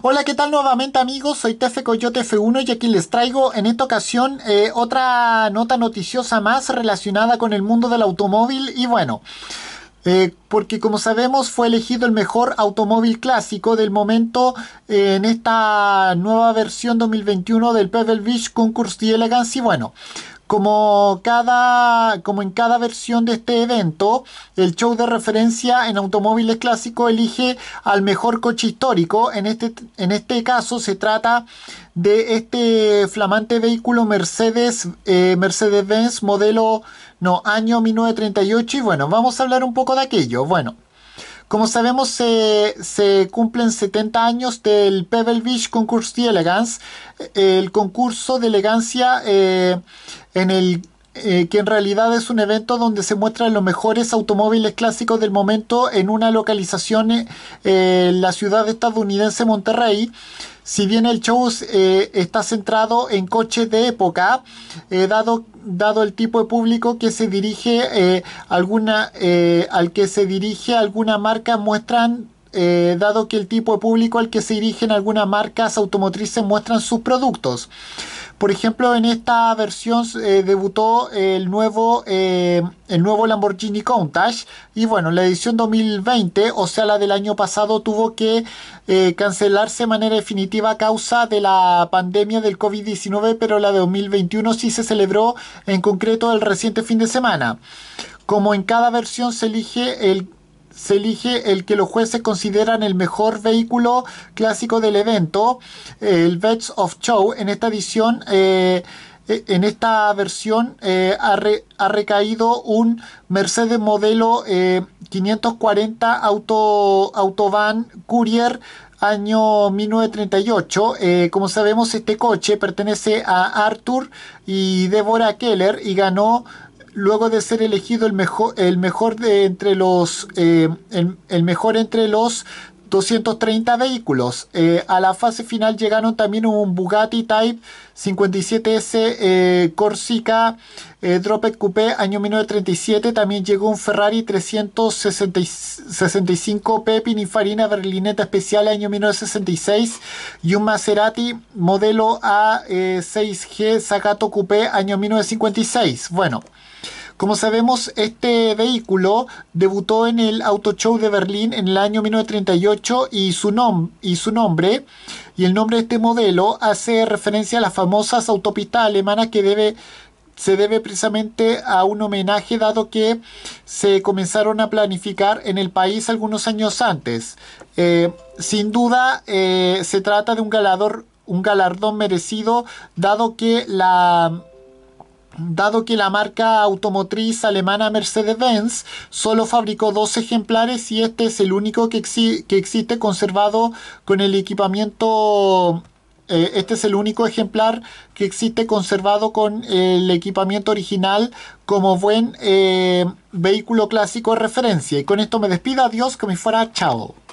Hola, ¿qué tal nuevamente amigos? Soy Tefe Coyote F1 y aquí les traigo en esta ocasión eh, otra nota noticiosa más relacionada con el mundo del automóvil y bueno... Eh, porque como sabemos fue elegido el mejor automóvil clásico del momento eh, en esta nueva versión 2021 del Pebble Beach Concours Elegance y bueno, como, cada, como en cada versión de este evento, el show de referencia en automóviles clásicos elige al mejor coche histórico. En este, en este caso se trata de este flamante vehículo Mercedes, eh, Mercedes-Benz modelo, no, año 1938. Y bueno, vamos a hablar un poco de aquello. Bueno. Como sabemos, se, cumplen 70 años del Pebble Beach Concours d'Elegance, el concurso de elegancia eh, en el eh, que en realidad es un evento donde se muestran los mejores automóviles clásicos del momento en una localización eh, en la ciudad estadounidense Monterrey. Si bien el show eh, está centrado en coches de época, dado, dado, el tipo de público que se dirige alguna, al que se dirige alguna marca, muestran dado que el tipo de público al que se dirigen algunas marcas automotrices muestran sus productos. Por ejemplo, en esta versión eh, debutó el nuevo, eh, el nuevo Lamborghini Countach y bueno, la edición 2020, o sea la del año pasado, tuvo que eh, cancelarse de manera definitiva a causa de la pandemia del COVID-19, pero la de 2021 sí se celebró en concreto el reciente fin de semana. Como en cada versión se elige el se elige el que los jueces consideran el mejor vehículo clásico del evento, el Best of Show. En esta edición, eh, eh, en esta versión, eh, ha, recaído un Mercedes modelo 540 Auto, Autobahn Courier año 1938. como sabemos, este coche pertenece a Arthur y Deborah Keller y ganó luego de ser elegido el mejor, el mejor de entre los eh, el, el, mejor entre los 230 vehículos. Eh, a la fase final llegaron también un Bugatti Type 57S eh, Corsica eh, Dropet Coupé año 1937. También llegó un Ferrari 365P Farina Berlineta Especial año 1966 y un Maserati modelo A6G eh, Zagato Coupé año 1956. Bueno. Como sabemos, este vehículo debutó en el Auto Show de Berlín en el año 1938 y su, nombre y el nombre de este modelo hace referencia a las famosas autopistas alemanas que se debe precisamente a un homenaje dado que se comenzaron a planificar en el país algunos años antes. Eh, sin duda eh, se trata de un galardón merecido dado que la dado que la marca automotriz alemana Mercedes-Benz solo fabricó dos ejemplares y este es el único que, existe conservado con el equipamiento eh, este es el único ejemplar que existe conservado con el equipamiento original como buen eh, vehículo clásico de referencia. Y con esto me despido. Adiós, que me fuera. Chao.